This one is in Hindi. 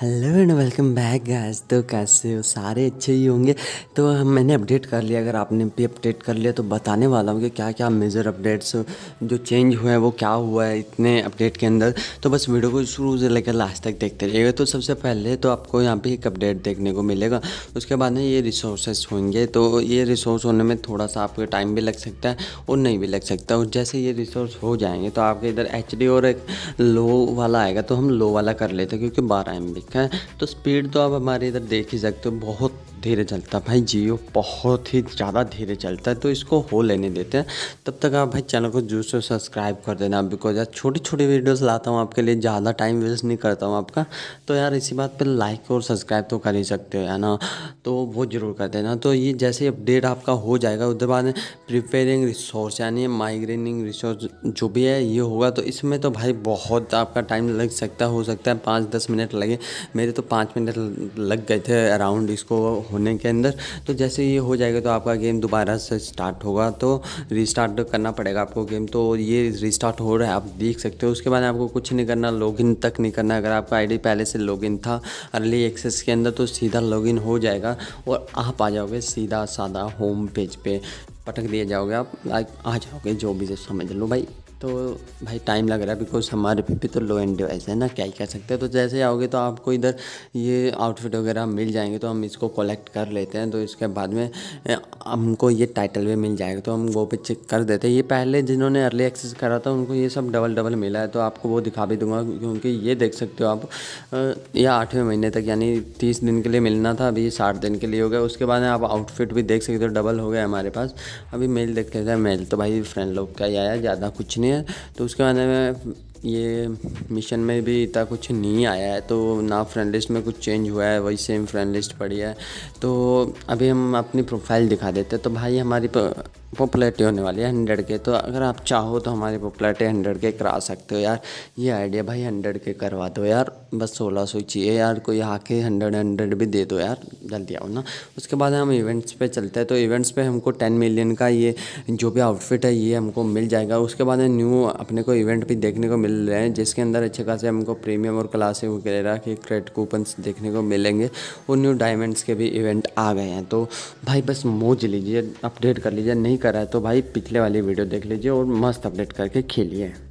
hello and welcome back guys तो कैसे हो सारे अच्छे ही होंगे तो मैंने अपडेट कर लिया अगर आपने भी अपडेट कर लिया तो बताने वाला हूँ कि क्या क्या मेजर अपडेट्स जो चेंज हुए हैं वो क्या हुआ है इतने अपडेट के अंदर तो बस वीडियो को शुरू से लेकर लास्ट तक देखते रहिएगा तो सबसे पहले तो आपको यहाँ पे एक अपडेट देखने को मिलेगा उसके बाद में ये रिसोर्सेस होंगे तो ये रिसोर्स होने में थोड़ा सा आपको टाइम भी लग सकता है और नहीं भी लग सकता और जैसे ये रिसोर्स हो जाएंगे तो आपके इधर एच और एक लो वाला आएगा तो हम लो वाला कर लेते हैं क्योंकि बारह एम ठीक है तो स्पीड तो आप हमारे इधर देख ही सकते हो बहुत धीरे चलता है भाई जियो बहुत ही ज़्यादा धीरे चलता है तो इसको हो लेने देते हैं तब तक आप भाई चैनल को जरूर से सब्सक्राइब कर देना बिकॉज यार छोटी छोटी वीडियोस लाता हूँ आपके लिए ज़्यादा टाइम वेस्ट नहीं करता हूँ आपका तो यार इसी बात पर लाइक और सब्सक्राइब तो कर ही सकते हो है ना तो वो ज़रूर कर देना तो ये जैसे अपडेट आपका हो जाएगा उसके बाद प्रिपेयरिंग रिसोर्स यानी माइग्रेनिंग रिसोर्स जो भी है ये होगा तो इसमें तो भाई बहुत आपका टाइम लग सकता हो सकता है पाँच दस मिनट लगे मेरे तो पाँच मिनट लग गए थे अराउंड इसको होने के अंदर तो जैसे ये हो जाएगा तो आपका गेम दोबारा से स्टार्ट होगा तो रिस्टार्ट करना पड़ेगा आपको गेम तो ये रिस्टार्ट हो रहा है आप देख सकते हो उसके बाद आपको कुछ नहीं करना लॉगिन तक नहीं करना अगर आपका आईडी पहले से लॉगिन था अर्ली एक्सेस के अंदर तो सीधा लॉगिन हो जाएगा और आप आ जाओगे सीधा साधा होम पेज पे पटक दिए जाओगे आप लाइक आ जाओगे जो भी समझ लो भाई तो भाई टाइम लग रहा है बिकॉज हमारे पे भी तो लो एंड डिवाइस है ना क्या ही कर सकते हैं तो जैसे आओगे तो आपको इधर ये आउटफिट वगैरह मिल जाएंगे तो हम इसको कलेक्ट कर लेते हैं तो इसके बाद में हमको ये टाइटल भी मिल जाएगा तो हम वो पे चेक कर देते हैं ये पहले जिन्होंने अर्ली एक्सेस करा था उनको ये सब डबल डबल मिला है तो आपको वो दिखा भी दूंगा क्योंकि ये देख सकते हो आप यह आठवें महीने तक यानी तीस दिन के लिए मिलना था अभी साठ दिन के लिए हो गया उसके बाद आप आउटफिट भी देख सकते हो डबल हो गया हमारे पास अभी मेल देख लेते हैं मेल तो भाई फ्रेंड लोग का ही आया ज़्यादा कुछ नहीं है तो उसके बाद में ये मिशन में भी इतना कुछ नहीं आया है तो ना फ्रेंड लिस्ट में कुछ चेंज हुआ है वही सेम फ्रेंड लिस्ट पड़ी है तो अभी हम अपनी प्रोफाइल दिखा देते हैं तो भाई हमारी पॉपुलरिटी होने वाली है हंड्रेड के तो अगर आप चाहो तो हमारी पॉपुलरिटी हंड्रेड के करा सकते हो यार ये आइडिया भाई हंड्रेड के करवा दो यार बस सोलह सौ चाहिए यार कोई आके हंड्रेड हंड्रेड भी दे दो यार जल्दी आओ ना उसके बाद हम इवेंट्स पे चलते हैं तो इवेंट्स पे हमको टेन मिलियन का ये जो भी आउटफिट है ये हमको मिल जाएगा उसके बाद न्यू अपने को इवेंट भी देखने को मिल मिल रहे हैं जिसके अंदर अच्छे खासे हमको प्रीमियम और क्लासिक वगैरह के क्रेड कूपन्स देखने को मिलेंगे और न्यू डायमंड्स के भी इवेंट आ गए हैं तो भाई बस मोज लीजिए अपडेट कर लीजिए नहीं करा है तो भाई पिछले वाली वीडियो देख लीजिए और मस्त अपडेट करके खेलिए